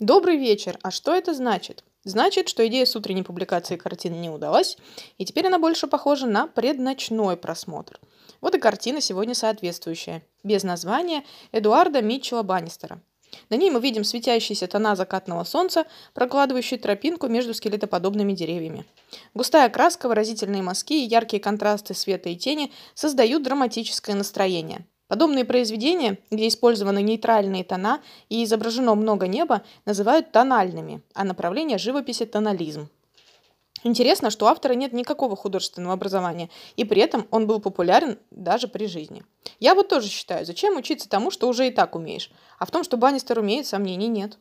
Добрый вечер. А что это значит? Значит, что идея с утренней публикацией картины не удалась, и теперь она больше похожа на предночной просмотр. Вот и картина сегодня соответствующая, без названия Эдуарда Митчелла Баннистера. На ней мы видим светящиеся тона закатного солнца, прокладывающие тропинку между скелетоподобными деревьями. Густая краска, выразительные мазки и яркие контрасты света и тени создают драматическое настроение – Подобные произведения, где использованы нейтральные тона и изображено много неба, называют тональными, а направление живописи – тонализм. Интересно, что у автора нет никакого художественного образования, и при этом он был популярен даже при жизни. Я вот тоже считаю, зачем учиться тому, что уже и так умеешь? А в том, что Баннистер умеет, сомнений нет.